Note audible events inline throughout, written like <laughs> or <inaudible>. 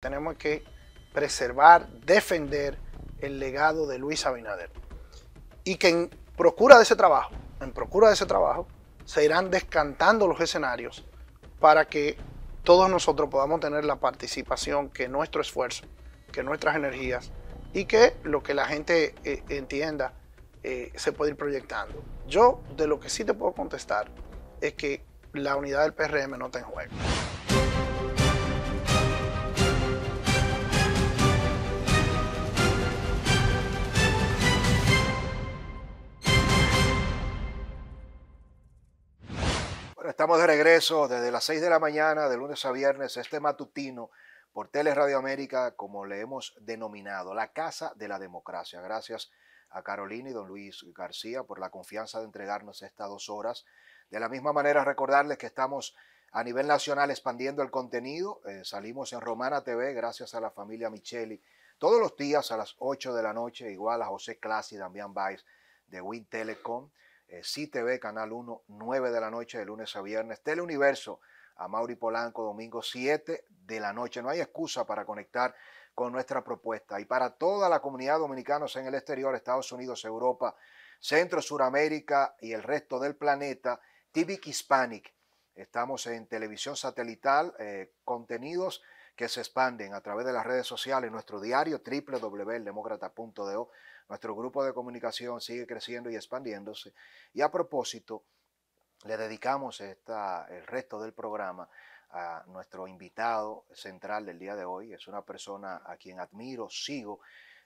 Tenemos que preservar, defender el legado de Luis Abinader. Y que en procura de ese trabajo, en procura de ese trabajo, se irán descantando los escenarios para que todos nosotros podamos tener la participación, que nuestro esfuerzo, que nuestras energías y que lo que la gente eh, entienda eh, se puede ir proyectando. Yo de lo que sí te puedo contestar es que la unidad del PRM no está en juego. estamos de regreso desde las 6 de la mañana, de lunes a viernes, este matutino por Tele Radio América, como le hemos denominado, la Casa de la Democracia. Gracias a Carolina y don Luis García por la confianza de entregarnos estas dos horas. De la misma manera, recordarles que estamos a nivel nacional expandiendo el contenido. Eh, salimos en Romana TV gracias a la familia Micheli todos los días a las 8 de la noche, igual a José Class y Damián Baez de Win Telecom eh, CTV, Canal 1, 9 de la noche, de lunes a viernes. Teleuniverso, a Mauri Polanco, domingo 7 de la noche. No hay excusa para conectar con nuestra propuesta. Y para toda la comunidad dominicanos en el exterior, Estados Unidos, Europa, Centro, Suramérica y el resto del planeta, TV Hispanic. Estamos en televisión satelital, eh, contenidos que se expanden a través de las redes sociales, nuestro diario www.demócrata.do, Nuestro grupo de comunicación sigue creciendo y expandiéndose. Y a propósito, le dedicamos esta, el resto del programa a nuestro invitado central del día de hoy. Es una persona a quien admiro, sigo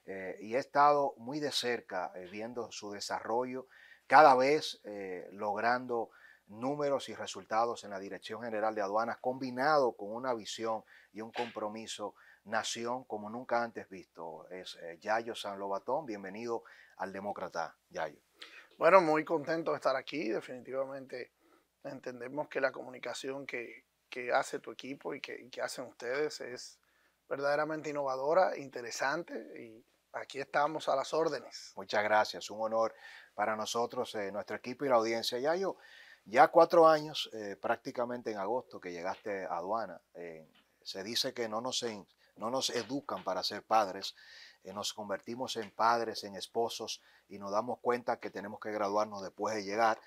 eh, y he estado muy de cerca eh, viendo su desarrollo, cada vez eh, logrando números y resultados en la Dirección General de Aduanas, combinado con una visión y un compromiso nación como nunca antes visto. Es eh, Yayo San Lobatón, bienvenido al Demócrata, Yayo. Bueno, muy contento de estar aquí, definitivamente entendemos que la comunicación que, que hace tu equipo y que, hacen ustedes es verdaderamente innovadora, interesante y aquí estamos a las órdenes. Muchas gracias, un honor para nosotros, eh, nuestro equipo y la audiencia. Yayo, ya cuatro años, eh, prácticamente en agosto que llegaste a aduana, eh, se dice que no nos, educan para ser padres, eh, nos convertimos en padres, en esposos y nos damos cuenta que tenemos que graduarnos después de llegar.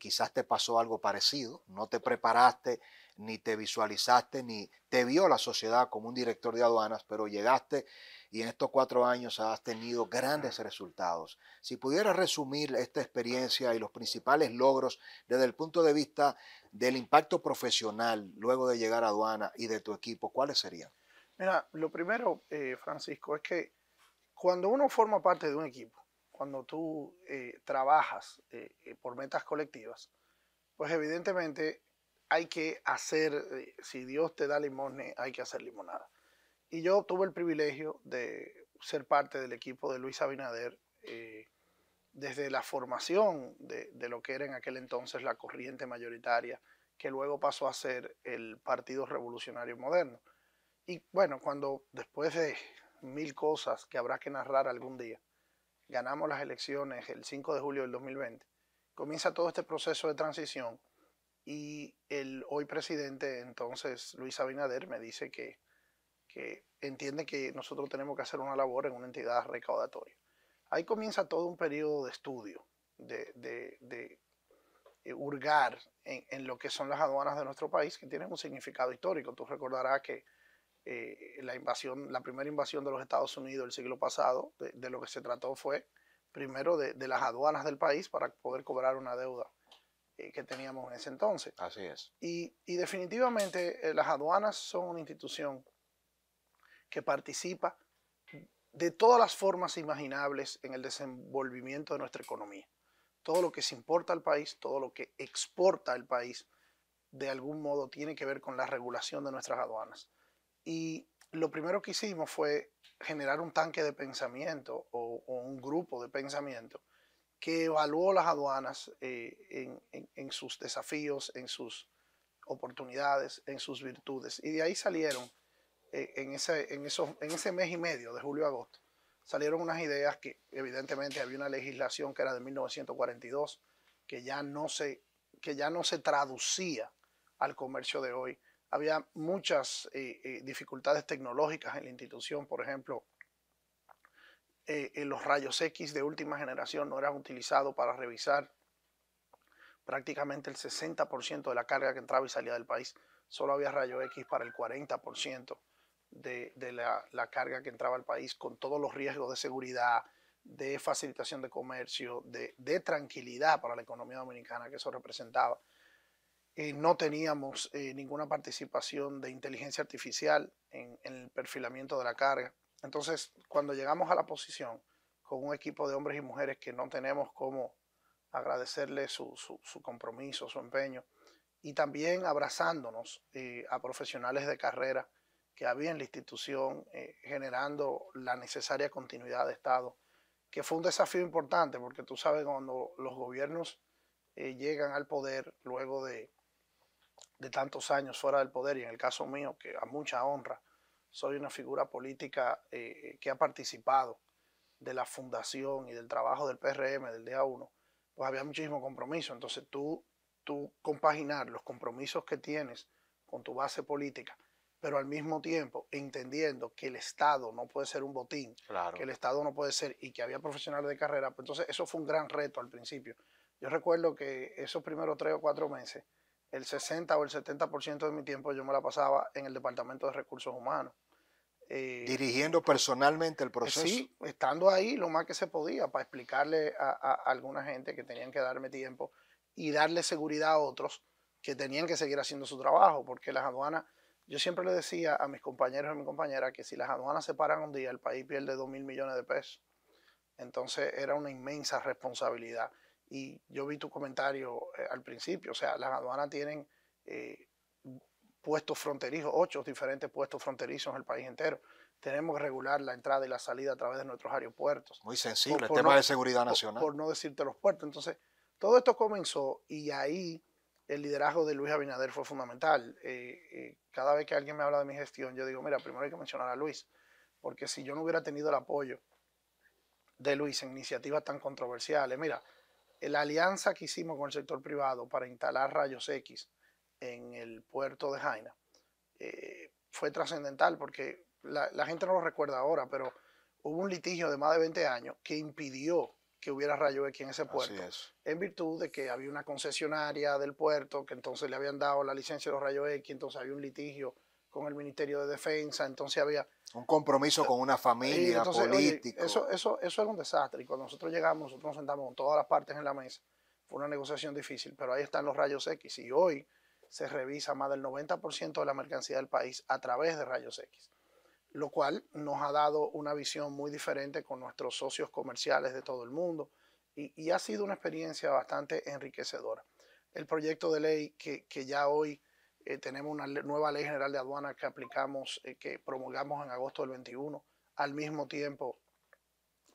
quizás te pasó algo parecido, no te preparaste, ni te visualizaste, ni te vio la sociedad como un director de aduanas, pero llegaste y en estos cuatro años has tenido grandes resultados. Si pudieras resumir esta experiencia y los principales logros desde el punto de vista del impacto profesional luego de llegar a aduana y de tu equipo, ¿cuáles serían? Mira, lo primero, eh, Francisco, es que cuando uno forma parte de un equipo, cuando tú eh, trabajas eh, por metas colectivas, pues evidentemente hay que hacer, si Dios te da limones, hay que hacer limonada. Y yo tuve el privilegio de ser parte del equipo de Luis Abinader eh, desde la formación de, de, lo que era en aquel entonces la corriente mayoritaria, que luego pasó a ser el Partido Revolucionario Moderno. Y bueno, cuando después de mil cosas que habrá que narrar algún día, ganamos las elecciones el 5 de julio del 2020, comienza todo este proceso de transición y el hoy presidente entonces Luis Abinader me dice que que entiende que nosotros tenemos que hacer una labor en una entidad recaudatoria. Ahí comienza todo un periodo de estudio, de, de, de eh, hurgar en, en, lo que son las aduanas de nuestro país, que tienen un significado histórico. Tú recordarás que eh, la invasión, la primera invasión de los Estados Unidos el siglo pasado, de, lo que se trató fue primero de, de, las aduanas del país para poder cobrar una deuda eh, que teníamos en ese entonces. Así es. Y, y definitivamente las aduanas son una institución que participa de todas las formas imaginables en el desenvolvimiento de nuestra economía. Todo lo que se importa al país, todo lo que exporta el país, de algún modo tiene que ver con la regulación de nuestras aduanas. Y lo primero que hicimos fue generar un tanque de pensamiento o, un grupo de pensamiento que evaluó las aduanas eh, en sus desafíos, en sus oportunidades, en sus virtudes. Y de ahí salieron eh, en, ese, en, esos, en ese mes y medio, de julio a agosto, salieron unas ideas que evidentemente había una legislación que era de 1942, que ya no se, que ya no se traducía al comercio de hoy. Había muchas eh, eh, dificultades tecnológicas en la institución, por ejemplo, los rayos X de última generación no eran utilizados para revisar prácticamente el 60% de la carga que entraba y salía del país. Solo había rayos X para el 40% de, la, carga que entraba al país con todos los riesgos de seguridad, de facilitación de comercio, de, tranquilidad para la economía dominicana que eso representaba. Eh, no teníamos eh, ninguna participación de inteligencia artificial en, el perfilamiento de la carga. Entonces, cuando llegamos a la posición con un equipo de hombres y mujeres que no tenemos cómo agradecerle su, compromiso, su empeño, y también abrazándonos eh, a profesionales de carrera que había en la institución, eh, generando la necesaria continuidad de Estado, que fue un desafío importante, porque tú sabes, cuando los gobiernos eh, llegan al poder luego de, tantos años fuera del poder, y en el caso mío, que a mucha honra, soy una figura política eh, que ha participado de la fundación y del trabajo del PRM del día 1, pues había muchísimo compromiso. Entonces tú, tú compaginar los compromisos que tienes con tu base política pero al mismo tiempo entendiendo que el Estado no puede ser un botín, que el Estado no puede ser y que había profesionales de carrera, pues entonces eso fue un gran reto al principio. Yo recuerdo que esos primeros tres o cuatro meses, el 60 o el 70% de mi tiempo yo me la pasaba en el Departamento de Recursos Humanos. Eh, Dirigiendo personalmente el eh, proceso. Sí, estando ahí lo más que se podía para explicarle a alguna gente que tenían que darme tiempo y darle seguridad a otros que tenían que seguir haciendo su trabajo, porque las aduanas yo siempre le decía a mis compañeros y a mi compañera que si las aduanas se paran un día, el país pierde 2 mil millones de pesos. Entonces era una inmensa responsabilidad. Y yo vi tu comentario eh, al principio, o sea, las aduanas tienen eh, puestos fronterizos, ocho diferentes puestos fronterizos en el país entero. Tenemos que regular la entrada y la salida a través de nuestros aeropuertos. Muy sensible, el tema de seguridad nacional. Por, no decirte los puertos. Entonces, todo esto comenzó y ahí el liderazgo de Luis Abinader fue fundamental. Eh, cada vez que alguien me habla de mi gestión, yo digo, mira, primero hay que mencionar a Luis, porque si yo no hubiera tenido el apoyo de Luis en iniciativas tan controversiales, mira, la alianza que hicimos con el sector privado para instalar rayos X en el puerto de Jaina eh, fue trascendental porque la, la gente no lo recuerda ahora, pero hubo un litigio de más de 20 años que impidió que hubiera rayo X en ese puerto. En virtud de que había una concesionaria del puerto que entonces le habían dado la licencia de los rayos X, entonces había un litigio con el Ministerio de Defensa, entonces había... Un compromiso con una familia, política. eso, eso, eso era un desastre. Y cuando nosotros llegamos, nosotros nos sentamos con todas las partes en la mesa. Fue una negociación difícil, pero ahí están los rayos X. Y hoy se revisa más del 90% de la mercancía del país a través de rayos X lo cual nos ha dado una visión muy diferente con nuestros socios comerciales de todo el mundo y, ha sido una experiencia bastante enriquecedora. El proyecto de ley que, ya hoy eh, tenemos una nueva ley general de aduanas que aplicamos, eh, que promulgamos en agosto del 21, al mismo tiempo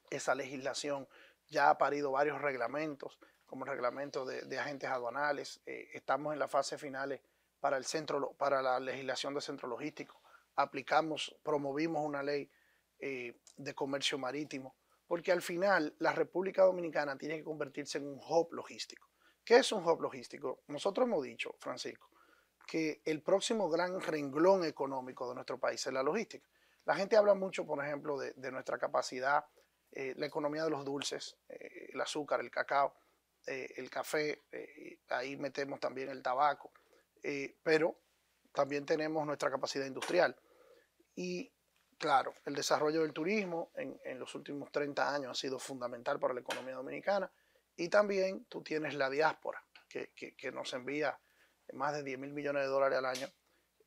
esa legislación ya ha parido varios reglamentos, como el reglamento de, agentes aduanales, eh, estamos en la fase finales para, el centro, para la legislación de centro logístico aplicamos, promovimos una ley eh, de comercio marítimo, porque al final la República Dominicana tiene que convertirse en un hub logístico. ¿Qué es un hub logístico? Nosotros hemos dicho, Francisco, que el próximo gran renglón económico de nuestro país es la logística. La gente habla mucho, por ejemplo, de, nuestra capacidad, eh, la economía de los dulces, eh, el azúcar, el cacao, el café, ahí metemos también el tabaco, pero también tenemos nuestra capacidad industrial. Y claro, el desarrollo del turismo en, los últimos 30 años ha sido fundamental para la economía dominicana. Y también tú tienes la diáspora, que, nos envía más de 10 mil millones de dólares al año.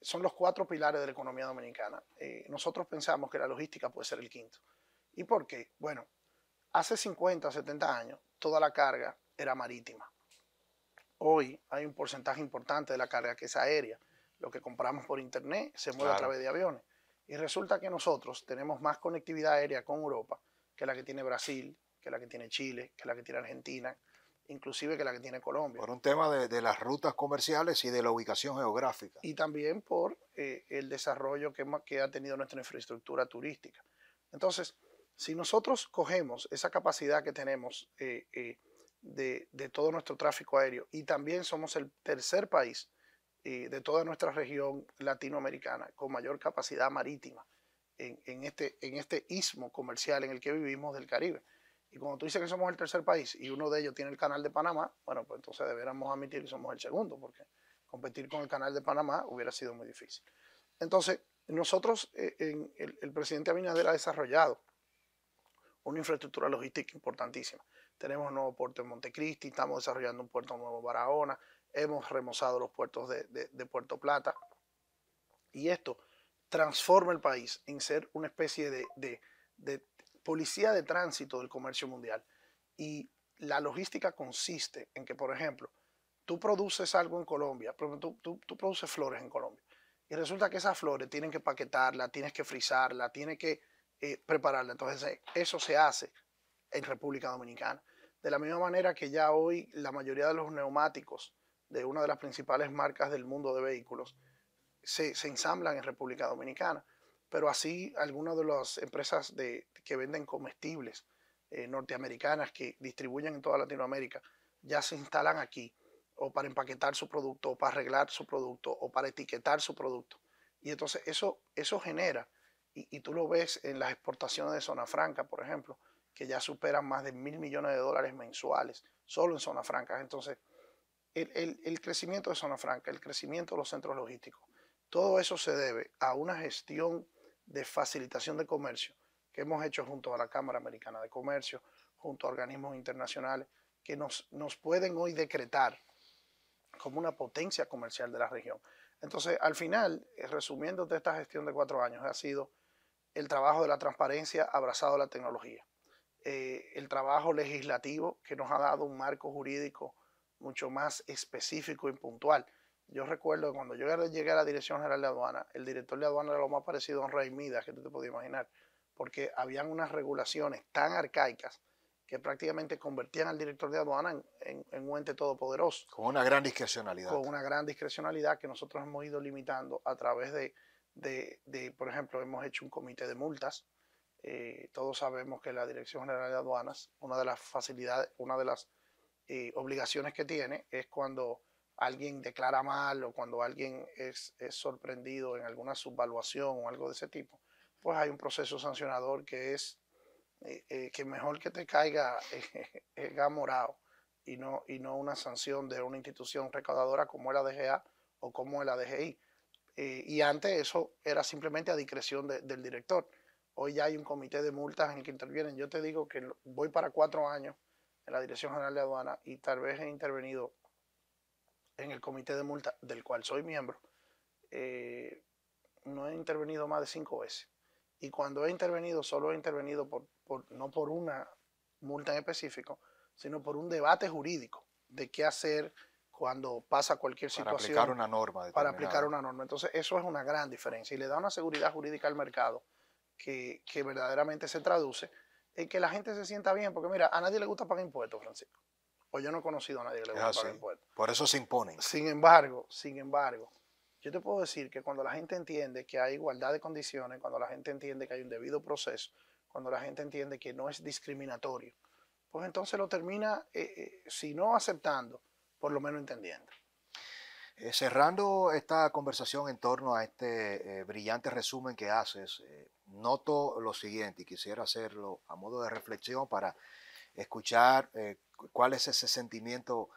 Son los cuatro pilares de la economía dominicana. Eh, nosotros pensamos que la logística puede ser el quinto. ¿Y por qué? Bueno, hace 50, 70 años, toda la carga era marítima. Hoy hay un porcentaje importante de la carga que es aérea lo que compramos por internet se mueve a través de aviones. Y resulta que nosotros tenemos más conectividad aérea con Europa que la que tiene Brasil, que la que tiene Chile, que la que tiene Argentina, inclusive que la que tiene Colombia. Por un tema de, las rutas comerciales y de la ubicación geográfica. Y también por eh, el desarrollo que, ha tenido nuestra infraestructura turística. Entonces, si nosotros cogemos esa capacidad que tenemos eh, eh, de todo nuestro tráfico aéreo y también somos el tercer país eh, de toda nuestra región latinoamericana con mayor capacidad marítima en, este, en este istmo comercial en el que vivimos del Caribe. Y cuando tú dices que somos el tercer país y uno de ellos tiene el canal de Panamá, bueno, pues entonces deberíamos admitir que somos el segundo, porque competir con el canal de Panamá hubiera sido muy difícil. Entonces, nosotros, eh, el, el presidente Abinader ha desarrollado una infraestructura logística importantísima. Tenemos un nuevo puerto en Montecristi, estamos desarrollando un puerto nuevo en Barahona, hemos remozado los puertos de, Puerto Plata. Y esto transforma el país en ser una especie de, policía de tránsito del comercio mundial. Y la logística consiste en que, por ejemplo, tú produces algo en Colombia, tú, produces flores en Colombia, y resulta que esas flores tienen que paquetarla, tienes que frizarla, tienes que eh, prepararla. Entonces, eh, eso se hace en República Dominicana. De la misma manera que ya hoy la mayoría de los neumáticos de una de las principales marcas del mundo de vehículos, se, ensamblan en República Dominicana. Pero así algunas de las empresas de, que venden comestibles eh, norteamericanas que distribuyen en toda Latinoamérica ya se instalan aquí o para empaquetar su producto, o para arreglar su producto, o para etiquetar su producto. Y entonces eso, eso genera, y, y tú lo ves en las exportaciones de Zona Franca, por ejemplo, que ya superan más de mil millones de dólares mensuales, solo en Zona Franca. Entonces, el, crecimiento de Zona Franca, el crecimiento de los centros logísticos, todo eso se debe a una gestión de facilitación de comercio que hemos hecho junto a la Cámara Americana de Comercio, junto a organismos internacionales, que nos, pueden hoy decretar como una potencia comercial de la región. Entonces, al final, eh, resumiendo de esta gestión de cuatro años, ha sido el trabajo de la transparencia abrazado a la tecnología, eh, el trabajo legislativo que nos ha dado un marco jurídico mucho más específico y puntual. Yo recuerdo cuando yo llegué a la Dirección General de Aduanas, el director de Aduanas era lo más parecido a un rey Midas que tú te podías imaginar, porque habían unas regulaciones tan arcaicas que prácticamente convertían al director de aduana en, un ente todopoderoso. Con una gran discrecionalidad. Con una gran discrecionalidad que nosotros hemos ido limitando a través de, de, por ejemplo, hemos hecho un comité de multas. Eh, todos sabemos que la Dirección General de Aduanas, una de las facilidades, una de las eh, obligaciones que tiene es cuando alguien declara mal o cuando alguien es, es, sorprendido en alguna subvaluación o algo de ese tipo, pues hay un proceso sancionador que es eh, eh, que mejor que te caiga <laughs> el gas morado y no, y no una sanción de una institución recaudadora como la DGA o como la DGI. y antes eso era simplemente a discreción del director. Hoy ya hay un comité de multas en el que intervienen. Yo te digo que voy para cuatro años en la Dirección General de Aduana y tal vez he intervenido en el comité de multa del cual soy miembro, eh, no he intervenido más de cinco veces. Y cuando he intervenido, solo he intervenido no por una multa en específico, sino por un debate jurídico de qué hacer cuando pasa cualquier situación. Para aplicar una norma. Para aplicar una norma. Entonces, eso es una gran diferencia y le da una seguridad jurídica al mercado que verdaderamente se traduce en que la gente se sienta bien, porque mira, a nadie le gusta pagar impuestos, Francisco. O yo no he conocido a nadie que le gusta pagar impuestos. Por eso se imponen. Sin embargo, sin embargo, yo te puedo decir que cuando la gente entiende que hay igualdad de condiciones, cuando la gente entiende que hay un debido proceso, cuando la gente entiende que no es discriminatorio, pues entonces lo termina, eh, eh, si no aceptando, por lo menos entendiendo. Eh, cerrando esta conversación en torno a este eh, brillante resumen que haces, eh, noto lo siguiente y quisiera hacerlo a modo de reflexión para escuchar cuál es ese sentimiento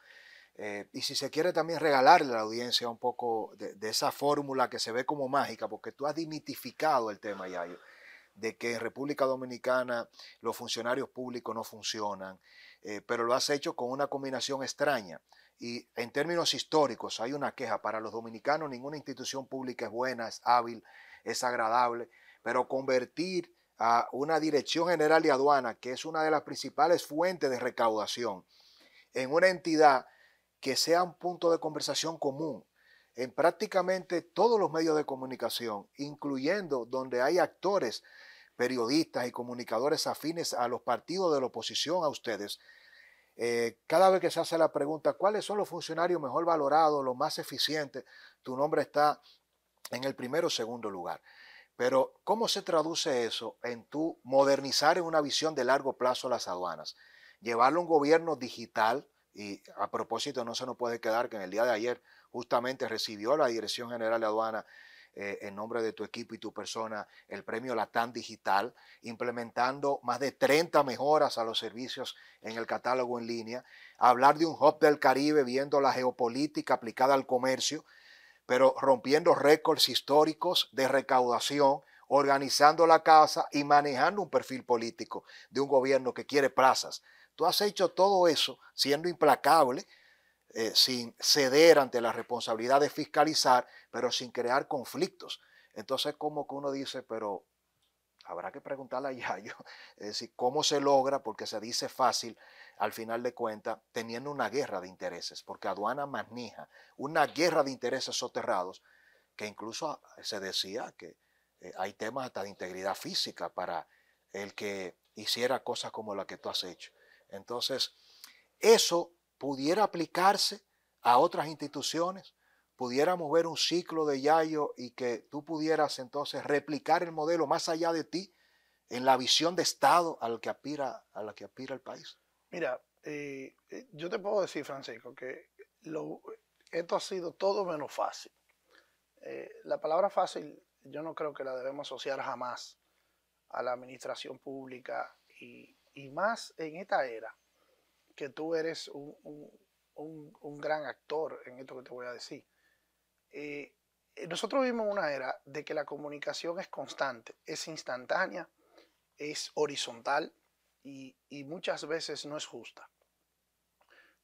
y si se quiere también regalarle a la audiencia un poco de, esa fórmula que se ve como mágica, porque tú has dimitificado el tema, Yayo, de que en República Dominicana los funcionarios públicos no funcionan, pero lo has hecho con una combinación extraña y en términos históricos hay una queja. Para los dominicanos ninguna institución pública es buena, es hábil, es agradable, pero convertir a una Dirección General y Aduana, que es una de las principales fuentes de recaudación, en una entidad que sea un punto de conversación común en prácticamente todos los medios de comunicación, incluyendo donde hay actores, periodistas y comunicadores afines a los partidos de la oposición a ustedes, eh, cada vez que se hace la pregunta, ¿cuáles son los funcionarios mejor valorados, los más eficientes? Tu nombre está en el primero o segundo lugar. Pero, ¿cómo se traduce eso en tu modernizar en una visión de largo plazo las aduanas? Llevarlo a un gobierno digital, y a propósito, no se nos puede quedar que en el día de ayer justamente recibió la Dirección General de Aduana eh, en nombre de tu equipo y tu persona el premio Latam Digital, implementando más de 30 mejoras a los servicios en el catálogo en línea, hablar de un hub del Caribe viendo la geopolítica aplicada al comercio, pero rompiendo récords históricos de recaudación, organizando la casa y manejando un perfil político de un gobierno que quiere plazas. Tú has hecho todo eso siendo implacable eh, sin ceder ante la responsabilidad de fiscalizar, pero sin crear conflictos. Entonces, como que uno dice, pero habrá que preguntarle a Yayo, <laughs> es decir, cómo se logra, porque se dice fácil, al final de cuentas, teniendo una guerra de intereses, porque aduana maneja una guerra de intereses soterrados, que incluso se decía que eh, hay temas hasta de integridad física para el que hiciera cosas como la que tú has hecho. Entonces, eso pudiera aplicarse a otras instituciones, pudiéramos ver un ciclo de Yayo y que tú pudieras entonces replicar el modelo más allá de ti en la visión de Estado al que aspira, a la que aspira el país. Mira, eh, eh, yo te puedo decir, Francisco, que esto ha sido todo menos fácil. Eh, la palabra fácil yo no creo que la debemos asociar jamás a la administración pública y más en esta era que tú eres un, gran actor en esto que te voy a decir. Eh, eh, nosotros vivimos una era de que la comunicación es constante, es instantánea, es horizontal y, muchas veces no es justa.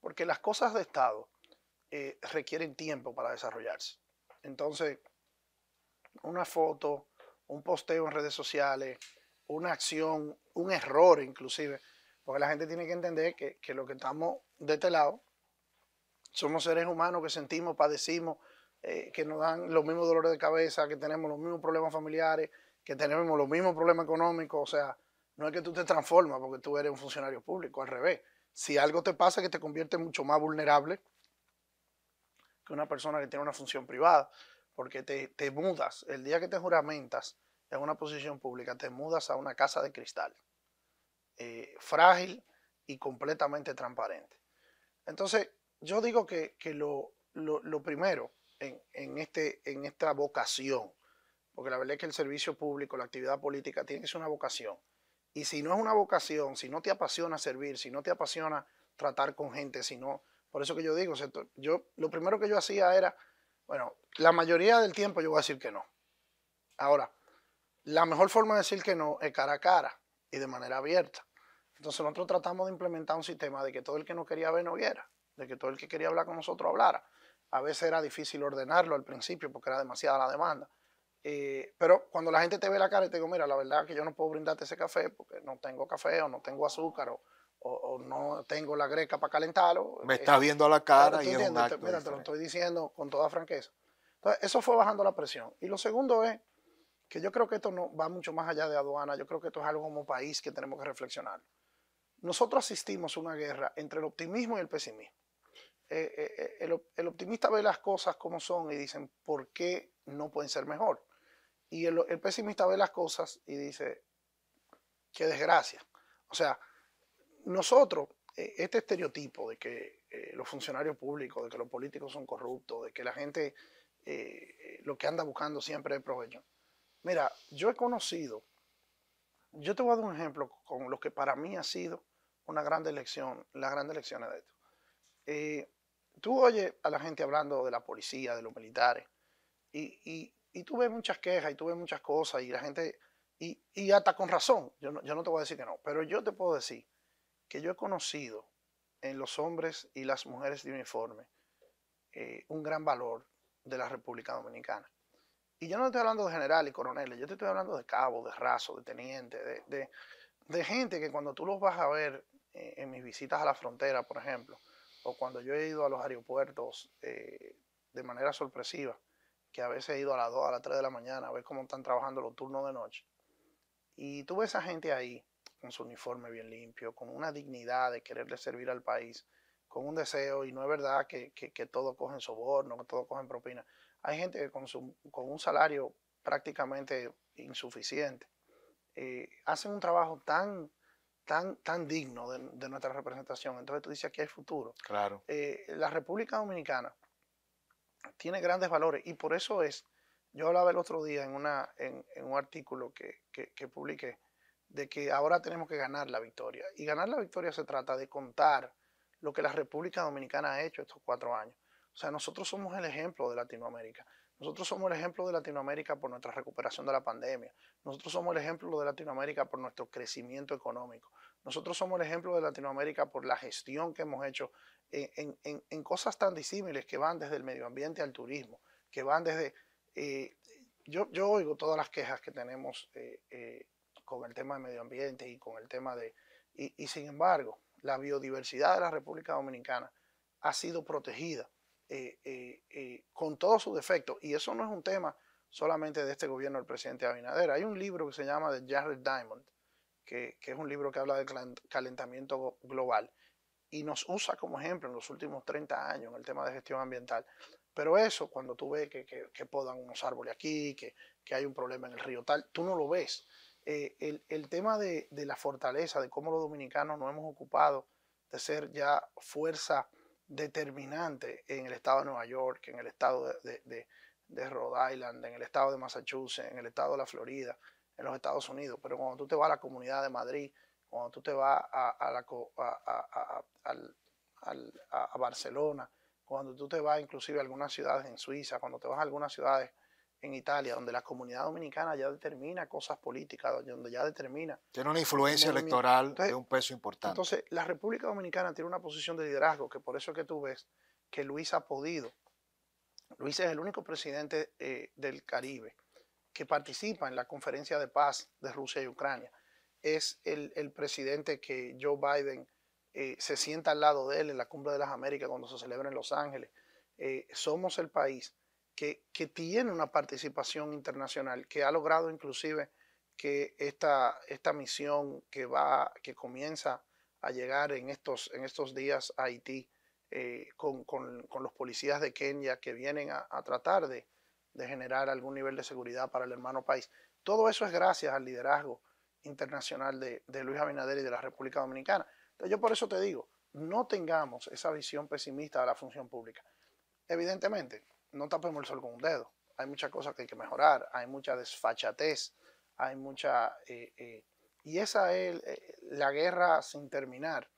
Porque las cosas de Estado eh, requieren tiempo para desarrollarse. Entonces, una foto, un posteo en redes sociales, una acción, un error inclusive, porque la gente tiene que entender que, que lo que estamos de este lado somos seres humanos que sentimos, padecimos, eh, que nos dan los mismos dolores de cabeza, que tenemos los mismos problemas familiares, que tenemos los mismos problemas económicos. O sea, no es que tú te transformas porque tú eres un funcionario público, al revés. Si algo te pasa que te convierte mucho más vulnerable que una persona que tiene una función privada, porque te, te mudas, el día que te juramentas en una posición pública, te mudas a una casa de cristal. Eh, frágil y completamente transparente. Entonces, yo digo que, lo, primero en, este, en esta vocación, porque la verdad es que el servicio público, la actividad política, tiene que ser una vocación. Y si no es una vocación, si no te apasiona servir, si no te apasiona tratar con gente, si no, por eso que yo digo, yo lo primero que yo hacía era, bueno, la mayoría del tiempo yo voy a decir que no. Ahora, la mejor forma de decir que no es cara a cara y de manera abierta. Entonces nosotros tratamos de implementar un sistema de que todo el que no quería ver no viera, de que todo el que quería hablar con nosotros hablara. A veces era difícil ordenarlo al principio porque era demasiada la demanda. Eh, pero cuando la gente te ve la cara y te digo, mira, la verdad que yo no puedo brindarte ese café porque no tengo café o no tengo azúcar o, no tengo la greca para calentarlo. Me eh, estás viendo a la cara y es un acto Mira, te lo estoy diciendo con toda franqueza. Entonces, eso fue bajando la presión. Y lo segundo es que yo creo que esto no va mucho más allá de aduana, yo creo que esto es algo como país que tenemos que reflexionar. Nosotros asistimos a una guerra entre el optimismo y el pesimismo. Eh, eh, eh, el, optimista ve las cosas como son y dicen, ¿por qué no pueden ser mejor? Y el, pesimista ve las cosas y dice, qué desgracia. O sea, nosotros, e, este estereotipo de que los funcionarios públicos, de que los políticos son corruptos, de que la gente lo que anda buscando siempre es provecho Mira, yo he conocido, yo te voy a dar un ejemplo con lo que para mí ha sido una gran elección, la grandes elecciones de esto. Eh, tú oyes a la gente hablando de la policía, de los militares, y, tú ves muchas quejas y tú ves muchas cosas, y la gente, y, hasta con razón, yo no, yo no te voy a decir que no, pero yo te puedo decir que yo he conocido en los hombres y las mujeres de uniforme eh, un gran valor de la República Dominicana. Y yo no estoy hablando de generales y coroneles, yo te estoy hablando de cabo de raso de teniente de, de, gente que cuando tú los vas a ver eh, en mis visitas a la frontera, por ejemplo, o cuando yo he ido a los aeropuertos eh, de manera sorpresiva, que a veces he ido a las 2, a las 3 de la mañana a ver cómo están trabajando los turnos de noche. Y tú ves a gente ahí con su uniforme bien limpio, con una dignidad de quererle servir al país, con un deseo, y no es verdad que, que, que todo cogen soborno, que todo cogen propina hay gente que con, un salario prácticamente insuficiente eh, hacen un trabajo tan, tan, tan digno de, nuestra representación. Entonces tú dices, aquí hay futuro. Claro. Eh, la República Dominicana tiene grandes valores y por eso es, yo hablaba el otro día en, un artículo que, que publiqué, de que ahora tenemos que ganar la victoria. Y ganar la victoria se trata de contar lo que la República Dominicana ha hecho estos cuatro años. O sea, nosotros somos el ejemplo de Latinoamérica. Nosotros somos el ejemplo de Latinoamérica por nuestra recuperación de la pandemia. Nosotros somos el ejemplo de Latinoamérica por nuestro crecimiento económico. Nosotros somos el ejemplo de Latinoamérica por la gestión que hemos hecho en, cosas tan disímiles que van desde el medio ambiente al turismo, que van desde... Eh, yo, oigo todas las quejas que tenemos eh, eh, con el tema de medio ambiente y con el tema de... y sin embargo, la biodiversidad de la República Dominicana ha sido protegida eh, eh, eh, con todos sus defectos, y eso no es un tema solamente de este gobierno del presidente Abinader. Hay un libro que se llama de Jared Diamond, que, es un libro que habla de calentamiento global y nos usa como ejemplo en los últimos 30 años en el tema de gestión ambiental. Pero eso, cuando tú ves que, podan unos árboles aquí, que, hay un problema en el río tal, tú no lo ves. el, tema de, de, la fortaleza, de cómo los dominicanos nos hemos ocupado de ser ya fuerza determinante en el estado de Nueva York, en el estado de, Rhode Island, en el estado de Massachusetts, en el estado de la Florida, en los Estados Unidos. Pero cuando tú te vas a la comunidad de Madrid, cuando tú te vas a, a Barcelona, cuando tú te vas inclusive a algunas ciudades en Suiza, cuando te vas a algunas ciudades en Italia, donde la comunidad dominicana ya determina cosas políticas, donde ya determina. Tiene una influencia electoral de un peso importante. Entonces, la República Dominicana tiene una posición de liderazgo, que por eso que tú ves que Luis ha podido. Luis es el único presidente eh, del Caribe que participa en la conferencia de paz de Rusia y Ucrania. Es el, el presidente que Joe Biden eh, se sienta al lado de él en la Cumbre de las Américas cuando se celebra en Los Ángeles. Eh, somos el país que, tiene una participación internacional, que ha logrado inclusive que esta, esta misión que, va, que comienza a llegar en estos, en estos días a Haití eh, con, los policías de Kenia que vienen a, tratar de, generar algún nivel de seguridad para el hermano país. Todo eso es gracias al liderazgo internacional de, de, Luis Abinader y de la República Dominicana. Entonces yo por eso te digo, no tengamos esa visión pesimista de la función pública. Evidentemente, no tapemos el sol con un dedo. Hay muchas cosas que hay que mejorar, hay mucha desfachatez, hay mucha... Eh, eh, y esa es eh, la guerra sin terminar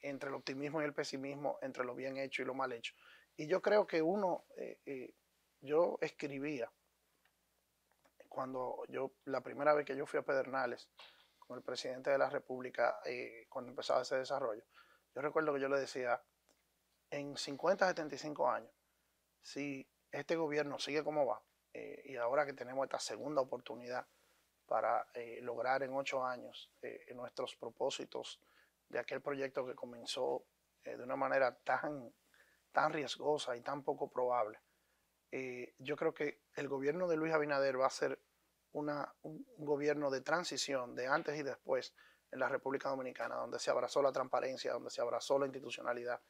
entre el optimismo y el pesimismo, entre lo bien hecho y lo mal hecho. Y yo creo que uno, yo escribía, cuando yo, la primera vez que yo fui a Pedernales con el presidente de la República, cuando empezaba ese desarrollo, yo recuerdo que yo le decía, en 50, 75 años, si este gobierno sigue como va, eh, y ahora que tenemos esta segunda oportunidad para eh, lograr en ocho años eh, nuestros propósitos de aquel proyecto que comenzó de una manera tan, tan riesgosa y tan poco probable, yo creo que el gobierno de Luis Abinader va a ser un gobierno de transición, de antes y después, en la República Dominicana, donde se abrazó la transparencia, donde se abrazó la institucionalidad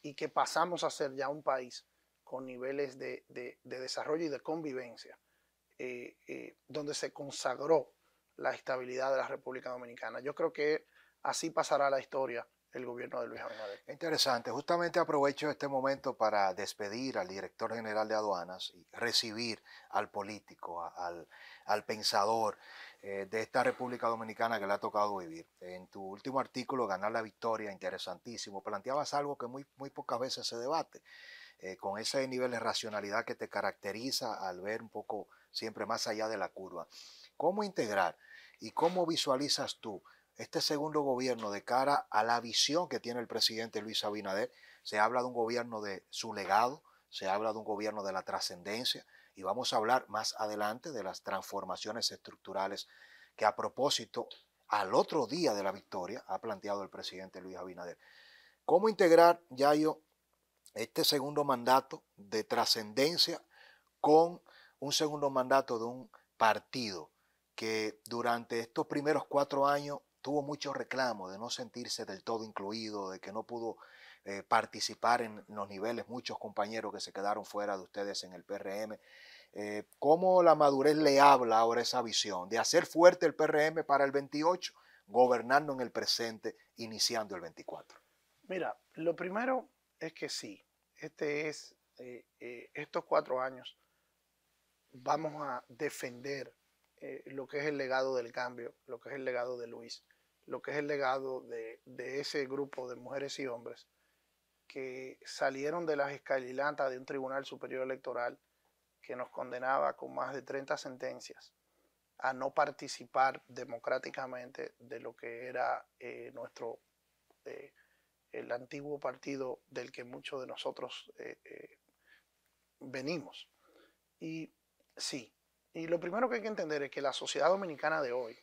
y que pasamos a ser ya un país con niveles de, de, desarrollo y de convivencia, eh, eh, donde se consagró la estabilidad de la República Dominicana. Yo creo que así pasará la historia el gobierno de Luis Abinader. Interesante. Justamente aprovecho este momento para despedir al director general de aduanas y recibir al político, al, al pensador eh, de esta República Dominicana que le ha tocado vivir. En tu último artículo, Ganar la Victoria, interesantísimo, planteabas algo que muy, muy pocas veces se debate eh, con ese nivel de racionalidad que te caracteriza al ver un poco siempre más allá de la curva. ¿Cómo integrar y cómo visualizas tú este segundo gobierno de cara a la visión que tiene el presidente Luis Abinader? Se habla de un gobierno de su legado, se habla de un gobierno de la trascendencia y vamos a hablar más adelante de las transformaciones estructurales que a propósito al otro día de la victoria ha planteado el presidente Luis Abinader. ¿Cómo integrar, Yayo, este segundo mandato de trascendencia con un segundo mandato de un partido que durante estos primeros cuatro años tuvo muchos reclamos de no sentirse del todo incluido, de que no pudo eh, participar en los niveles, muchos compañeros que se quedaron fuera de ustedes en el PRM. Eh, ¿Cómo la madurez le habla ahora esa visión de hacer fuerte el PRM para el 28, gobernando en el presente, iniciando el 24? Mira, lo primero es que sí, este es, eh, eh, estos cuatro años, vamos a defender eh, lo que es el legado del cambio, lo que es el legado de Luis, lo que es el legado de, ese grupo de mujeres y hombres que salieron de las escalilantas de un Tribunal Superior Electoral que nos condenaba con más de 30 sentencias a no participar democráticamente de lo que era nuestro el antiguo partido del que muchos de nosotros eh, eh, venimos. Y sí, y lo primero que hay que entender es que la sociedad dominicana de hoy,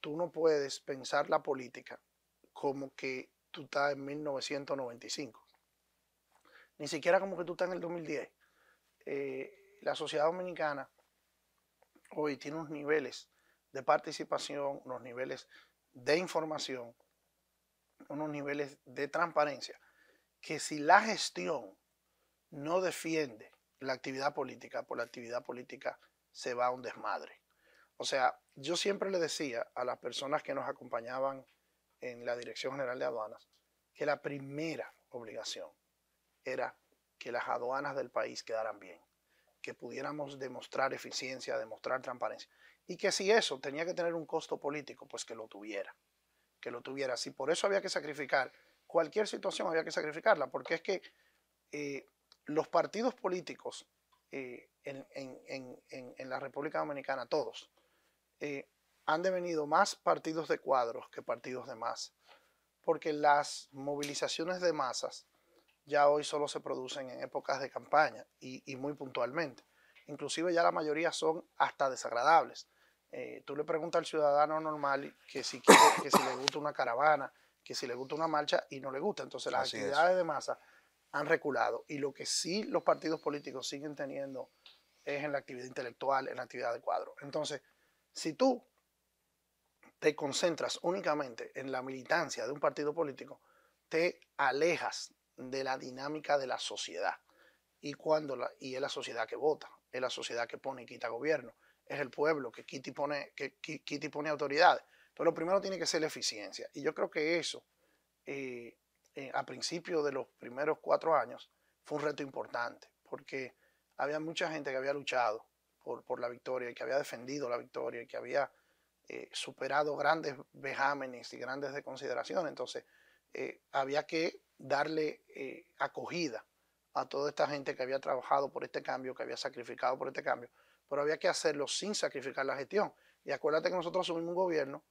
tú no puedes pensar la política como que tú estás en 1995, ni siquiera como que tú estás en el 2010. Eh, la sociedad dominicana hoy tiene unos niveles de participación, unos niveles de información, unos niveles de transparencia que si la gestión no defiende la actividad política, por pues la actividad política se va a un desmadre. O sea, yo siempre le decía a las personas que nos acompañaban en la Dirección General de Aduanas que la primera obligación era que las aduanas del país quedaran bien, que pudiéramos demostrar eficiencia, demostrar transparencia, y que si eso tenía que tener un costo político, pues que lo tuviera que lo tuviera. Si por eso había que sacrificar, cualquier situación había que sacrificarla, porque es que eh, los partidos políticos eh, en, la República Dominicana, todos, eh, han devenido más partidos de cuadros que partidos de masa, porque las movilizaciones de masas ya hoy solo se producen en épocas de campaña y muy puntualmente. Inclusive ya la mayoría son hasta desagradables eh, tú le preguntas al ciudadano normal que si, quiere, que si le gusta una caravana, que si le gusta una marcha y no le gusta. Entonces las actividades de masa han reculado. Y lo que sí los partidos políticos siguen teniendo es en la actividad intelectual, en la actividad de cuadro. Entonces, si tú te concentras únicamente en la militancia de un partido político, te alejas de la dinámica de la sociedad. Y, cuando la, y es la sociedad que vota, es la sociedad que pone y quita gobierno es el pueblo, que Kitty pone, que pone autoridad. Entonces, lo primero tiene que ser la eficiencia. Y yo creo que eso, eh, eh, a principio de los primeros cuatro años, fue un reto importante, porque había mucha gente que había luchado por, la victoria y que había defendido la victoria y que había eh, superado grandes vejámenes y grandes desconsideraciones. Entonces, había que darle acogida a toda esta gente que había trabajado por este cambio, que había sacrificado por este cambio pero había que hacerlo sin sacrificar la gestión. Y acuérdate que nosotros asumimos un gobierno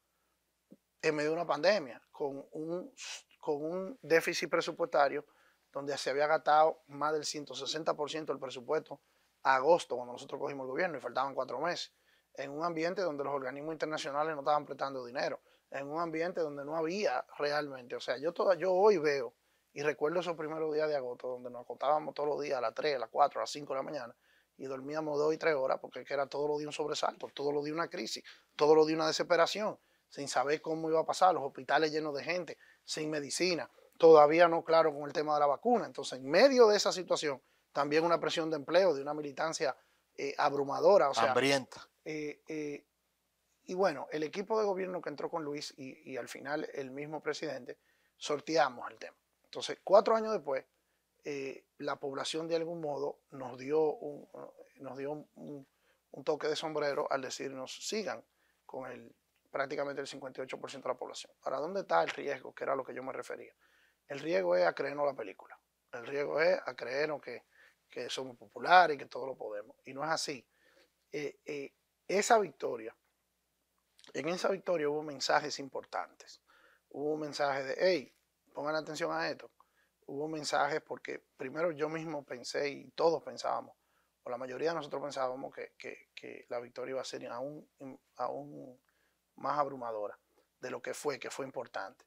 en medio de una pandemia, con un, con un déficit presupuestario donde se había gastado más del 160% del presupuesto a agosto, cuando nosotros cogimos el gobierno, y faltaban cuatro meses, en un ambiente donde los organismos internacionales no estaban prestando dinero, en un ambiente donde no había realmente, o sea, yo, yo hoy veo y recuerdo esos primeros días de agosto, donde nos acostábamos todos los días a las 3, a las 4, a las 5 de la mañana, y dormíamos dos y tres horas porque era todo lo de un sobresalto, todo lo de una crisis, todo lo de una desesperación, sin saber cómo iba a pasar, los hospitales llenos de gente, sin medicina, todavía no claro con el tema de la vacuna. Entonces, en medio de esa situación, también una presión de empleo, de una militancia eh, abrumadora, o sea, hambrienta. Eh, eh, y bueno, el equipo de gobierno que entró con Luis y, y al final el mismo presidente, sorteamos el tema. Entonces, cuatro años después, eh, la población de algún modo nos dio, eh, un, toque de sombrero al decirnos sigan con el, prácticamente el 58% de la población. ¿Para dónde está el riesgo? Que era a lo que yo me refería. El riesgo es a creernos la película. El riesgo es a creernos que, que somos populares y que todo lo podemos. Y no es así. Eh, esa victoria, en esa victoria hubo mensajes importantes. Hubo un mensaje de, hey, pongan atención a esto hubo mensajes porque primero yo mismo pensé y todos pensábamos, o la mayoría de nosotros pensábamos que, la victoria iba a ser aún, aún más abrumadora de lo que fue, que fue importante.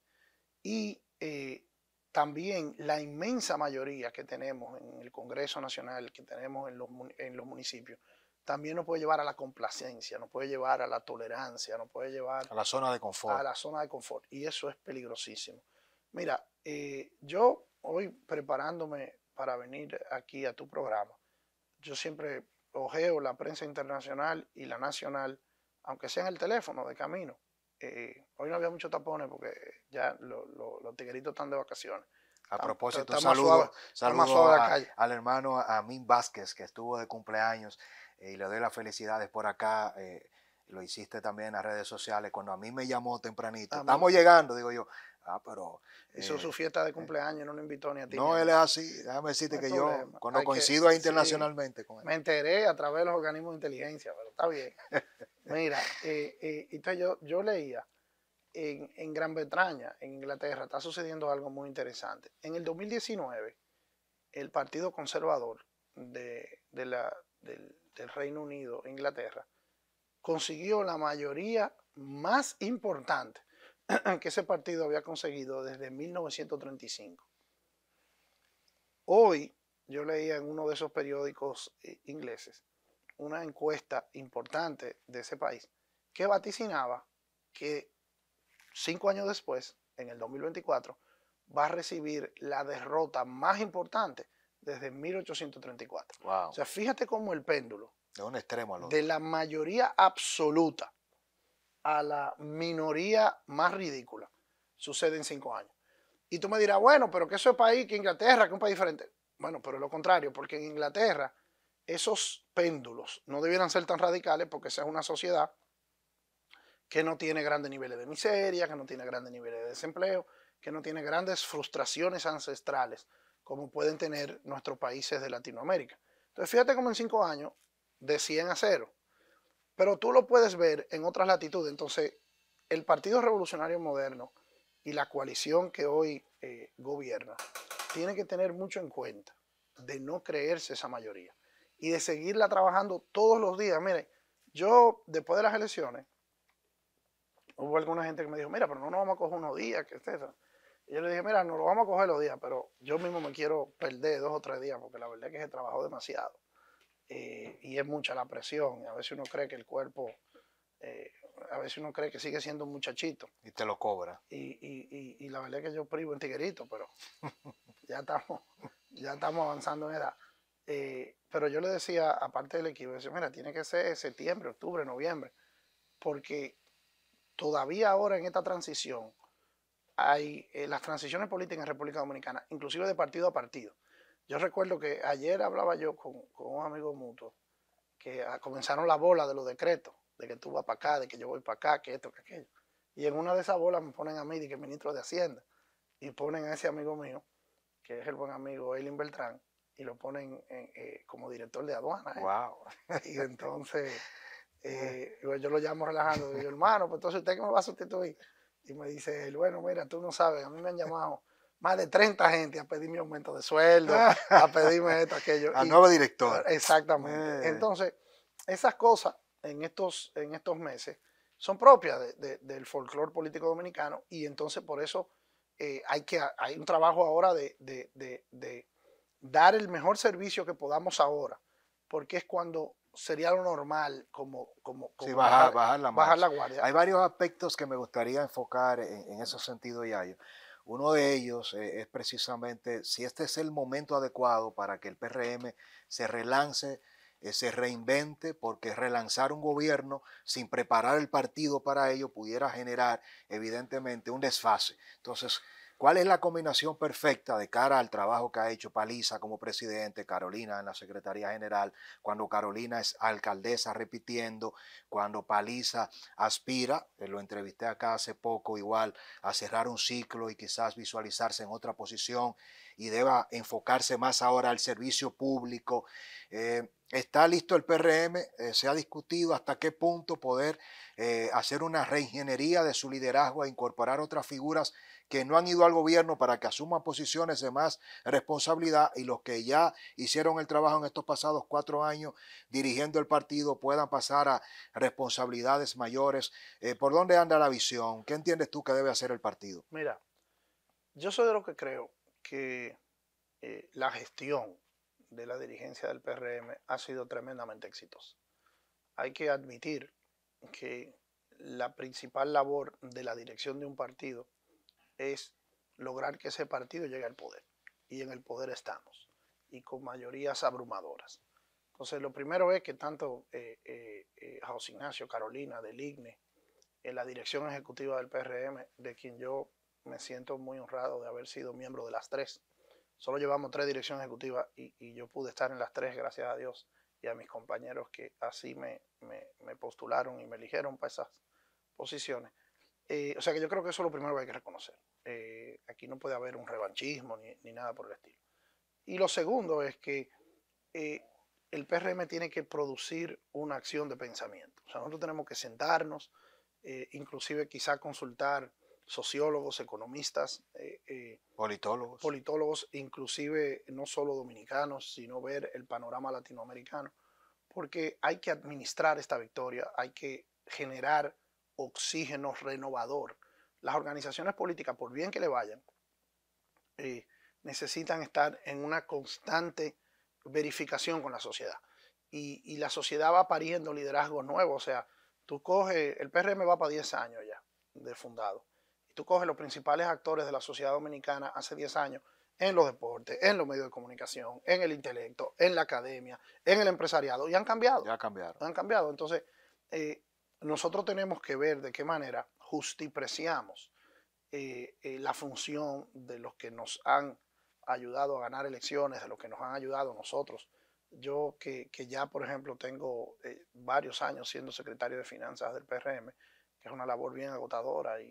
Y eh, también la inmensa mayoría que tenemos en el Congreso Nacional, que tenemos en los, municipios, también nos puede llevar a la complacencia, nos puede llevar a la tolerancia, nos puede llevar a la zona de confort. A la zona de confort. Y eso es peligrosísimo. Mira, eh, yo hoy preparándome para venir aquí a tu programa, yo siempre ojeo la prensa internacional y la nacional, aunque sea en el teléfono de camino. Eh, hoy no había muchos tapones porque ya los tigueritos están de vacaciones. A propósito, saludos, saludo, al hermano Amin Vázquez, que estuvo de cumpleaños, eh, y le doy las felicidades por acá. Eh, lo hiciste también en las redes sociales. Cuando a mí me llamó tempranito, estamos llegando, digo yo, Ah, pero. Hizo eh, su fiesta de eh, cumpleaños, no lo invitó ni a ti. No, él es así. Déjame decirte que yo cuando coincido internacionalmente con él. Me enteré a través de los organismos de inteligencia, pero está bien. Mira, <laughs> eh, yo, yo leía en, Gran Bretaña, en Inglaterra, está sucediendo algo muy interesante. En el 2019, el Partido Conservador de, la, del Reino Unido, Inglaterra, consiguió la mayoría más importante <clears throat> que ese partido había conseguido desde 1935. Hoy yo leía en uno de esos periódicos eh, ingleses una encuesta importante de ese país que vaticinaba que cinco años después, en el 2024, va a recibir la derrota más importante desde 1834. O sea, fíjate cómo el péndulo de un extremo De la mayoría absoluta a la minoría más ridícula. Sucede en cinco años. Y tú me dirás, bueno, pero que eso es país, que Inglaterra, que es un país diferente. Bueno, pero lo contrario, porque en Inglaterra esos péndulos no debieran ser tan radicales porque esa es una sociedad que no tiene grandes niveles de miseria, que no tiene grandes niveles de desempleo, que no tiene grandes frustraciones ancestrales como pueden tener nuestros países de Latinoamérica. Entonces, fíjate cómo en cinco años, de 100 a 0, pero tú lo puedes ver en otras latitudes. Entonces, el Partido Revolucionario Moderno y la coalición que hoy eh, gobierna tiene que tener mucho en cuenta de no creerse esa mayoría y de seguirla trabajando todos los días. Mire, yo después de las elecciones, hubo alguna gente que me dijo, mira, pero no nos vamos a coger unos días, que Y yo le dije, mira, no lo vamos a coger los días, pero yo mismo me quiero perder dos o tres días, porque la verdad es que se trabajó demasiado. Eh, y es mucha la presión. A veces uno cree que el cuerpo, eh, a veces uno cree que sigue siendo un muchachito. Y te lo cobra. Y, la verdad es que yo privo en tiguerito, pero <laughs> ya estamos, ya estamos avanzando en edad. Eh, pero yo le decía, aparte del equipo, decía, mira, tiene que ser septiembre, octubre, noviembre, porque todavía ahora en esta transición hay las transiciones políticas en República Dominicana, inclusive de partido a partido. Yo recuerdo que ayer hablaba yo con, un amigo mutuo que ah, comenzaron la bola de los decretos, de que tú vas para acá, de que yo voy para acá, que esto, que aquello. Y en una de esas bolas me ponen a mí, de que ministro de Hacienda, y ponen a ese amigo mío, que es el buen amigo Eileen Beltrán, y lo ponen eh, como director de aduana. Wow. Eh. <laughs> Y entonces <laughs> eh, yo lo llamo relajando, digo, hermano, pues entonces usted que me va a sustituir. Y me dice él, bueno, mira, tú no sabes, a mí me han llamado más de 30 gente a pedirme aumento de sueldo, a pedirme esto, aquello. Al <laughs> nuevo director. Eh, exactamente. Eh. Entonces, esas cosas en estos, en estos meses son propias del folclore político dominicano y entonces por eso eh, hay, que, hay un trabajo ahora de, dar el mejor servicio que podamos ahora, porque es cuando sería lo normal como, como, bajar, la bajar, la guardia. Hay varios aspectos que me gustaría enfocar en, en esos sentidos, Yayo. Uno de ellos eh, es precisamente si este es el momento adecuado para que el PRM se relance, eh, se reinvente, porque relanzar un gobierno sin preparar el partido para ello pudiera generar evidentemente un desfase. Entonces, ¿Cuál es la combinación perfecta de cara al trabajo que ha hecho Paliza como presidente, Carolina en la Secretaría General, cuando Carolina es alcaldesa repitiendo, cuando Paliza aspira, eh, lo entrevisté acá hace poco igual, a cerrar un ciclo y quizás visualizarse en otra posición y deba enfocarse más ahora al servicio público? Eh, ¿Está listo el PRM? Eh, ¿Se ha discutido hasta qué punto poder hacer una reingeniería de su liderazgo e incorporar otras figuras que no han ido al gobierno para que asuman posiciones de más responsabilidad y los que ya hicieron el trabajo en estos pasados cuatro años dirigiendo el partido puedan pasar a responsabilidades mayores. Eh, ¿Por dónde anda la visión? ¿Qué entiendes tú que debe hacer el partido? Mira, yo soy de lo que creo que eh, la gestión de la dirigencia del PRM ha sido tremendamente exitosa. Hay que admitir que la principal labor de la dirección de un partido es lograr que ese partido llegue al poder. Y en el poder estamos, y con mayorías abrumadoras. Entonces, lo primero es que tanto eh, eh, eh José Ignacio, Carolina, Deligne, en eh, la dirección ejecutiva del PRM, de quien yo me siento muy honrado de haber sido miembro de las tres. Solo llevamos tres direcciones ejecutivas y, yo pude estar en las tres, gracias a Dios y a mis compañeros que así me, me postularon y me eligieron para esas posiciones. Eh, o sea que yo creo que eso es lo primero que hay que reconocer. Eh, aquí no puede haber un revanchismo ni, ni, nada por el estilo. Y lo segundo es que eh, el PRM tiene que producir una acción de pensamiento. O sea, nosotros tenemos que sentarnos, inclusive quizá consultar sociólogos, economistas, politólogos. Politólogos, inclusive no solo dominicanos, sino ver el panorama latinoamericano, porque hay que administrar esta victoria, hay que generar oxígeno renovador. Las organizaciones políticas, por bien que le vayan, eh, necesitan estar en una constante verificación con la sociedad. Y, la sociedad va pariendo liderazgos nuevos. O sea, tú coges, el PRM va para 10 años ya de fundado. Y tú coges los principales actores de la sociedad dominicana hace 10 años en los deportes, en los medios de comunicación, en el intelecto, en la academia, en el empresariado, y han cambiado. Ya cambiado. Han cambiado. Entonces, eh, nosotros tenemos que ver de qué manera justipreciamos eh, eh, la función de los que nos han ayudado a ganar elecciones, de los que nos han ayudado nosotros. Yo que, ya, por ejemplo, tengo eh, varios años siendo secretario de Finanzas del PRM, que es una labor bien agotadora y,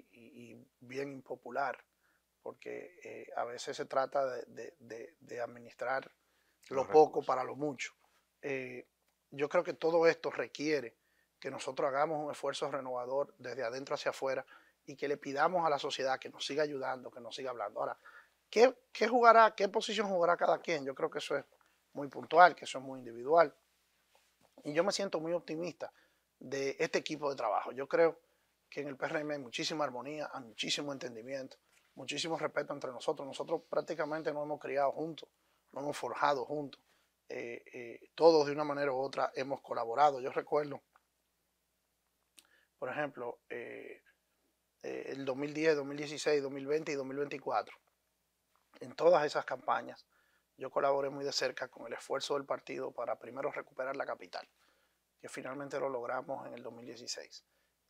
bien impopular, porque a veces se trata de, administrar lo poco para lo mucho. yo creo que todo esto requiere que nosotros hagamos un esfuerzo renovador desde adentro hacia afuera y que le pidamos a la sociedad que nos siga ayudando, que nos siga hablando. Ahora, ¿qué, jugará, qué posición jugará cada quien? Yo creo que eso es muy puntual, que eso es muy individual. Y yo me siento muy optimista de este equipo de trabajo. Yo creo que en el PRM hay muchísima armonía, hay muchísimo entendimiento, muchísimo respeto entre nosotros. Nosotros prácticamente nos hemos criado juntos, nos hemos forjado juntos. Eh, eh, todos de una manera u otra hemos colaborado. Yo recuerdo por ejemplo, eh, eh, el 2010, 2016, 2020 y 2024. En todas esas campañas yo colaboré muy de cerca con el esfuerzo del partido para primero recuperar la capital, que finalmente lo logramos en el 2016.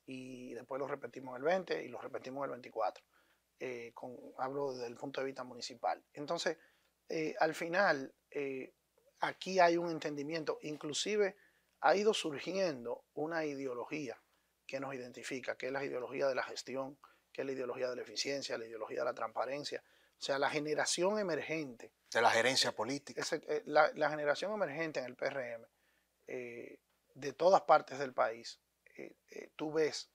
Y después lo repetimos el 20 y lo repetimos el 24. Eh, hablo desde el punto de vista municipal. Entonces, al final, aquí hay un entendimiento, inclusive ha ido surgiendo una ideología que nos identifica, que es la ideología de la gestión, que es la ideología de la eficiencia, la ideología de la transparencia. O sea, la generación emergente. De la gerencia política. Es, eh, la, generación emergente en el PRM, eh, de todas partes del país, eh, tú ves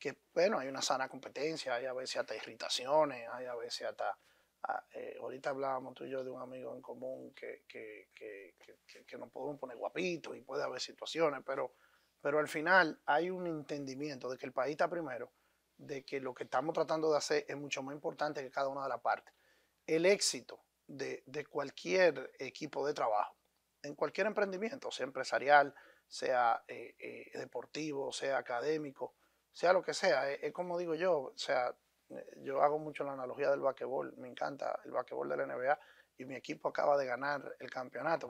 que, bueno, hay una sana competencia, hay a veces hasta irritaciones, hay a veces hasta... Ah, ahorita hablábamos tú y yo de un amigo en común que, que, que, que, nos podemos poner guapitos y puede haber situaciones, pero pero al final hay un entendimiento de que el país está primero, de que lo que estamos tratando de hacer es mucho más importante que cada una de las partes. El éxito de, cualquier equipo de trabajo, en cualquier emprendimiento, sea empresarial, sea eh, eh, deportivo, sea académico, sea lo que sea, es, como digo yo, o sea, eh, yo hago mucho la analogía del baquebol, me encanta el baquebol de la NBA y mi equipo acaba de ganar el campeonato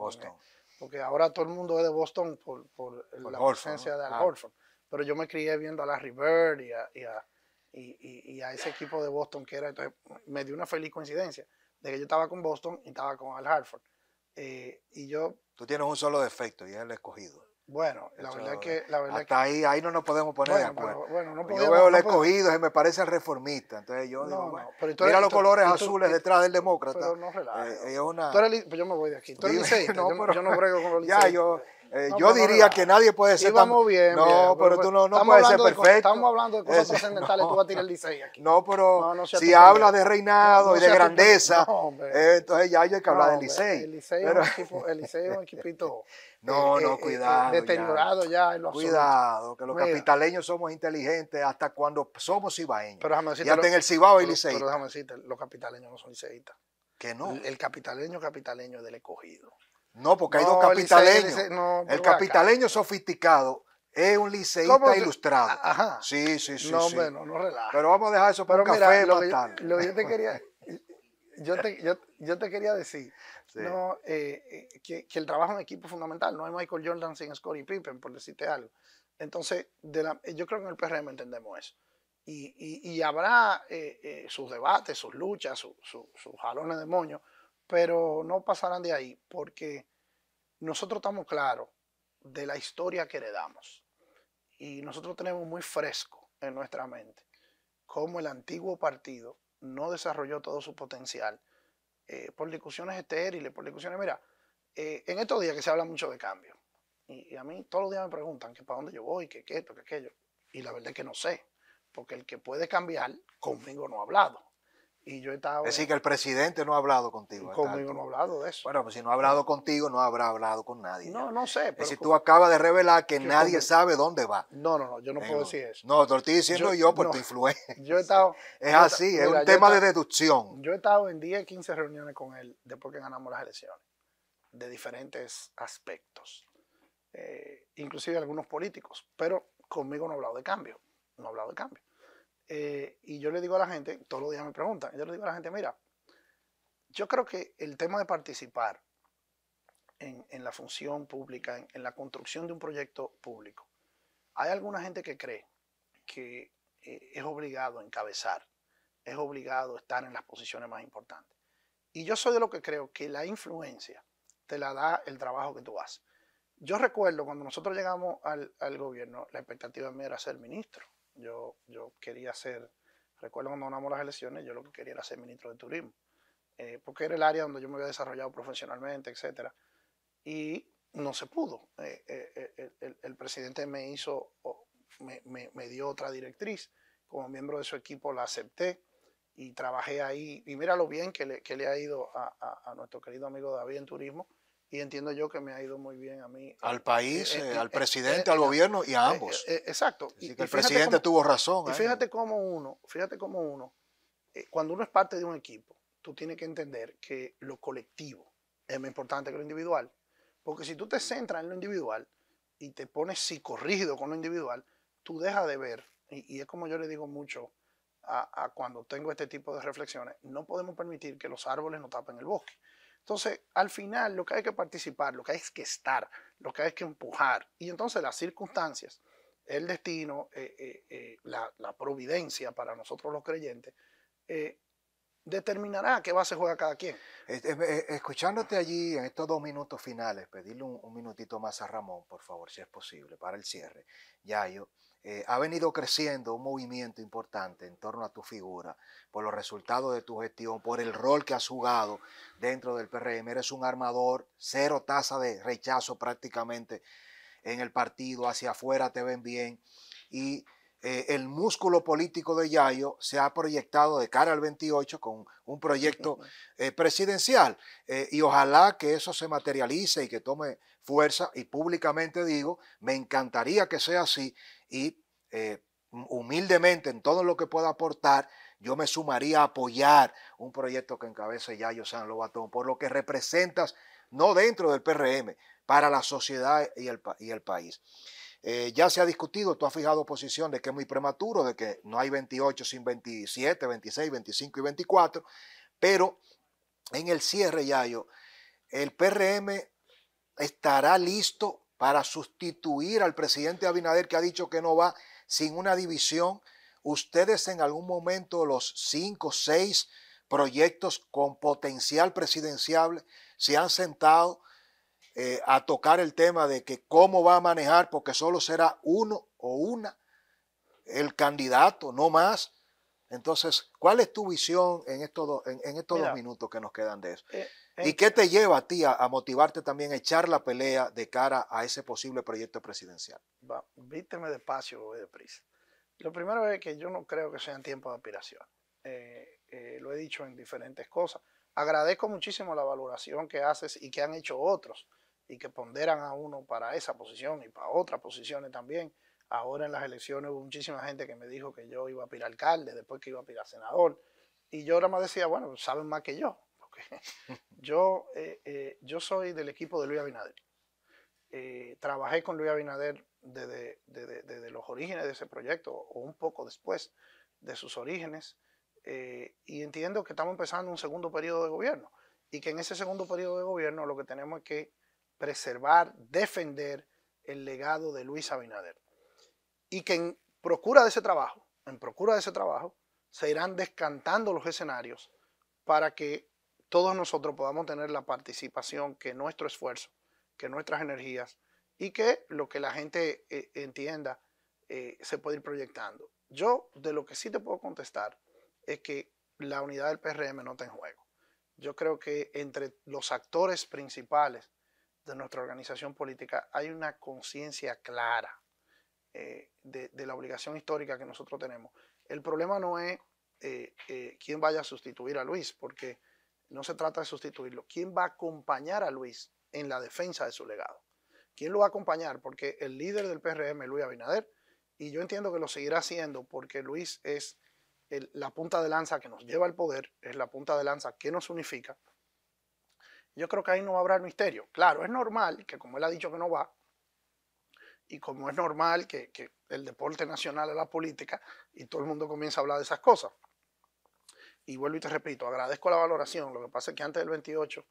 porque ahora todo el mundo es de Boston por, la presencia de Al Hartford. Ah. Pero yo me crié viendo a la Bird y a, y, a, y, a, ese equipo de Boston que era. Entonces me dio una feliz coincidencia de que yo estaba con Boston y estaba con Al Hartford. Eh, y yo. Tú tienes un solo defecto y es el escogido. Bueno, la verdad es que... hasta Ahí, ahí no nos podemos poner de acuerdo. yo veo el escogidos escogido y me parece al reformista. Entonces yo digo, mira los colores azules detrás del demócrata. Pero no eh, pues yo me voy de aquí. <laughs> no, yo, no brego con los liceístas. <laughs> Ya, yo... Eh, yo pues, diría que nadie puede ser tan... No, pero, pues, tú no, no puedes ser perfecto. estamos hablando de cosas <laughs> trascendentales, tú vas a tirar el liceo aquí. No, pero si habla de reinado y de grandeza, eh, entonces ya yo hay que hablar del liceo. El liceo es un equipito... No, eh, no, eh, eh, cuidado. Detenorado ya, en lo Cuidado, que los capitaleños somos inteligentes hasta cuando somos cibaeños. Pero y hasta en el cibao hay liceístas. Pero déjame decirte, los capitaleños no son liceístas. ¿Qué no. El, capitaleño capitaleño es del escogido. No, porque hay dos capitaleños. el capitaleño sofisticado es un liceísta ilustrado. Ajá. Sí, sí, sí. No, bueno, no, relaja. Pero vamos a dejar eso para pero café lo Lo yo te quería, <laughs> yo te, yo te quería decir no, eh, eh, que, el trabajo en equipo es fundamental. No hay Michael Jordan sin Scottie Pippen, por decirte algo. Entonces, eh, yo creo que en el PRM entendemos eso. Y, habrá sus debates, sus luchas, sus jalones de moño, pero no pasarán de ahí, porque nosotros estamos claros de la historia que heredamos. Y nosotros tenemos muy fresco en nuestra mente cómo el antiguo partido no desarrolló todo su potencial eh, por discusiones estériles, por discusiones, mira, eh, en estos días que se habla mucho de cambio, y, a mí todos los días me preguntan que para dónde yo voy, que, que esto, que aquello, y la verdad es que no sé, porque el que puede cambiar, conmigo no ha hablado. Y yo estado. Es decir, que el presidente no ha hablado contigo. Conmigo no ha hablado de eso. Bueno, pues si no ha hablado contigo, no habrá hablado con nadie. No, no sé. es decir, tú acabas de revelar que nadie sabe dónde va. No, no, no, yo no puedo decir eso. No, te lo estoy diciendo yo, por tu influencia. <laughs> Yo he estado... es así, es un tema de deducción. Yo he estado en 10, 15 reuniones con él después que ganamos las elecciones, de diferentes aspectos, eh, inclusive algunos políticos, pero conmigo no ha hablado de cambio, no ha hablado de cambio. Eh, y yo le digo a la gente, todos los días me preguntan, yo le digo a la gente, mira, yo creo que el tema de participar en, la función pública, en, la construcción de un proyecto público, hay alguna gente que cree que eh, es obligado encabezar, es obligado estar en las posiciones más importantes. Y yo soy de lo que creo que la influencia te la da el trabajo que tú haces. Yo recuerdo cuando nosotros llegamos al, gobierno, la expectativa mí era ser ministro. Yo, quería ser, recuerdo cuando ganamos las elecciones, yo lo que quería era ser ministro de turismo, eh, porque era el área donde yo me había desarrollado profesionalmente, etc. Y no se pudo. Eh, eh, el, presidente me hizo, me, me, dio otra directriz. Como miembro de su equipo la acepté y trabajé ahí. Y mira lo bien que le, que ha ido a, nuestro querido amigo David en turismo, y entiendo yo que me ha ido muy bien a mí. Eh, al país, eh, eh, al presidente, al gobierno y a ambos. exacto. que el presidente tuvo razón. Y fíjate cómo uno, fíjate cómo uno, cuando uno es parte de un equipo, tú tienes que entender que lo colectivo es más importante que lo individual. Porque si tú te centras en lo individual y te pones psicorrígido con lo individual, tú dejas de ver, y, es como yo le digo mucho a, a cuando tengo este tipo de reflexiones, no podemos permitir que los árboles nos tapen el bosque. Entonces, al final, lo que hay que participar, lo que hay es que estar, lo que hay que empujar. Y entonces las circunstancias, el destino, eh, eh, eh, la, providencia para nosotros los creyentes, determinará qué base juega cada quien. Escuchándote allí en estos dos minutos finales, pedirle un, un minutito más a Ramón, por favor, si es posible, para el cierre. Ya yo eh, ha venido creciendo un movimiento importante en torno a tu figura, por los resultados de tu gestión, por el rol que has jugado dentro del PRM. Eres un armador, cero tasa de rechazo prácticamente en el partido, hacia afuera te ven bien y eh, el músculo político de Yayo se ha proyectado de cara al 28 con un proyecto eh, presidencial. Eh, y ojalá que eso se materialice y que tome fuerza. Y públicamente digo, me encantaría que sea así. Y humildemente, en todo lo que pueda aportar, yo me sumaría a apoyar un proyecto que encabece Yayo San Lobatón, por lo que representas, no dentro del PRM, para la sociedad y el país. Eh, ya se ha discutido, tú has fijado posición de que es muy prematuro, de que no hay 28 sin 27, 26, 25 y 24, pero en el cierre, Yayo, el PRM estará listo para sustituir al presidente Abinader que ha dicho que no va sin una división. Ustedes en algún momento los cinco, seis proyectos con potencial presidenciable se han sentado eh, a tocar el tema de que cómo va a manejar, porque solo será uno o una el candidato, no más. Entonces, ¿cuál es tu visión en estos, en, estos dos minutos que nos quedan de eso? Eh, ¿Y eh, qué te lleva a ti a, motivarte también a echar la pelea de cara a ese posible proyecto presidencial? vísteme despacio, voy deprisa. Lo primero es que yo no creo que sean tiempos de aspiración. lo he dicho en diferentes cosas. Agradezco muchísimo la valoración que haces y que han hecho otros y que ponderan a uno para esa posición y para otras posiciones también. Ahora en las elecciones hubo muchísima gente que me dijo que yo iba a ir alcalde, después que iba a ir senador. Y yo ahora más decía, bueno, saben más que yo. <laughs> Porque yo, eh, eh, yo soy del equipo de Luis Abinader. Eh, trabajé con Luis Abinader desde, desde, los orígenes de ese proyecto o un poco después de sus orígenes. y entiendo que estamos empezando un segundo periodo de gobierno y que en ese segundo periodo de gobierno lo que tenemos es que preservar, defender el legado de Luis Abinader. Y que en procura de ese trabajo, en procura de ese trabajo, se irán descantando los escenarios para que todos nosotros podamos tener la participación que nuestro esfuerzo, que nuestras energías y que lo que la gente eh, entienda eh, se puede ir proyectando. Yo de lo que sí te puedo contestar es que la unidad del PRM no está en juego. Yo creo que entre los actores principales de nuestra organización política, hay una conciencia clara eh, de, la obligación histórica que nosotros tenemos. El problema no es eh, eh, quién vaya a sustituir a Luis, porque no se trata de sustituirlo. ¿Quién va a acompañar a Luis en la defensa de su legado? ¿Quién lo va a acompañar? Porque el líder del PRM, Luis Abinader, y yo entiendo que lo seguirá haciendo porque Luis es la punta de lanza que nos lleva al poder, es la punta de lanza que nos unifica yo creo que ahí no va a habrá misterio. Claro, es normal que como él ha dicho que no va, y como es normal que, que el deporte nacional es la política, y todo el mundo comienza a hablar de esas cosas. Y vuelvo y te repito, agradezco la valoración. Lo que pasa es que antes del 28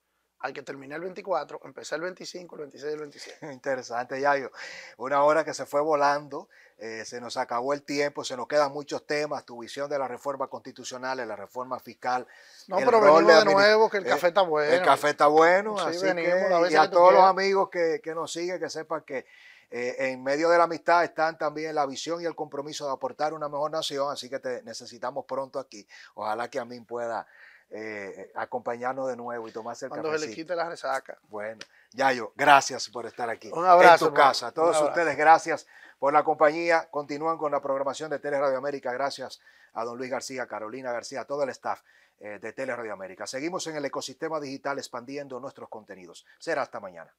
al que terminé el 24, empecé el 25, el 26 y el 27. <laughs> Interesante, Yayo. Una hora que se fue volando, eh, se nos acabó el tiempo, se nos quedan muchos temas, tu visión de la reforma constitucional, la reforma fiscal. No, pero venimos de, nuevo, que el eh, café está bueno. El café está bueno, así que, y a todos los amigos que, nos siguen, que sepan que eh, en medio de la amistad están también la visión y el compromiso de aportar una mejor nación, así que te necesitamos pronto aquí. Ojalá que a mí pueda eh, acompañarnos de nuevo y tomarse el Cuando se le quite la resaca. Bueno, Yayo, gracias por estar aquí. Un abrazo. En tu casa. A todos ustedes, gracias por la compañía. Continúan con la programación de Tele Radio América. Gracias a don Luis García, Carolina García, a todo el staff eh, de Tele Radio América. Seguimos en el ecosistema digital expandiendo nuestros contenidos. Será hasta mañana.